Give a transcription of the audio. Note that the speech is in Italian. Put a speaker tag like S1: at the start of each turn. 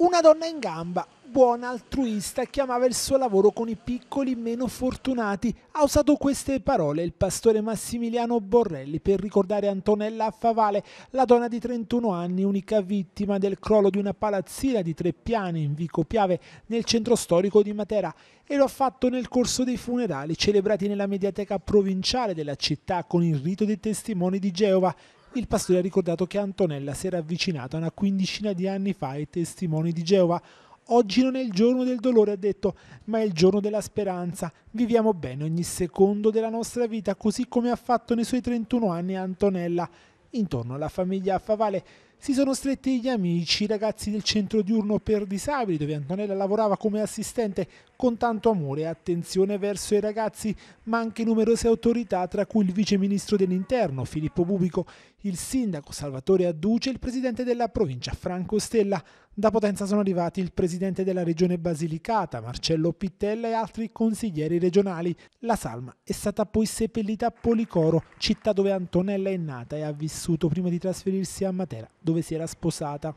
S1: Una donna in gamba, buona altruista, chiamava il suo lavoro con i piccoli meno fortunati. Ha usato queste parole il pastore Massimiliano Borrelli per ricordare Antonella Favale, la donna di 31 anni, unica vittima del crollo di una palazzina di tre piani in Vico Piave nel centro storico di Matera e lo ha fatto nel corso dei funerali celebrati nella mediateca provinciale della città con il rito dei testimoni di Geova il pastore ha ricordato che Antonella si era avvicinata una quindicina di anni fa ai testimoni di Geova. Oggi non è il giorno del dolore, ha detto, ma è il giorno della speranza. Viviamo bene ogni secondo della nostra vita, così come ha fatto nei suoi 31 anni Antonella. Intorno alla famiglia a Favale si sono stretti gli amici, i ragazzi del centro diurno per disabili, dove Antonella lavorava come assistente con tanto amore e attenzione verso i ragazzi, ma anche numerose autorità, tra cui il vice ministro dell'interno Filippo Bubico, il sindaco Salvatore Adduce e il presidente della provincia Franco Stella. Da Potenza sono arrivati il presidente della regione Basilicata, Marcello Pittella e altri consiglieri regionali. La salma è stata poi seppellita a Policoro, città dove Antonella è nata e ha vissuto prima di trasferirsi a Matera dove si era sposata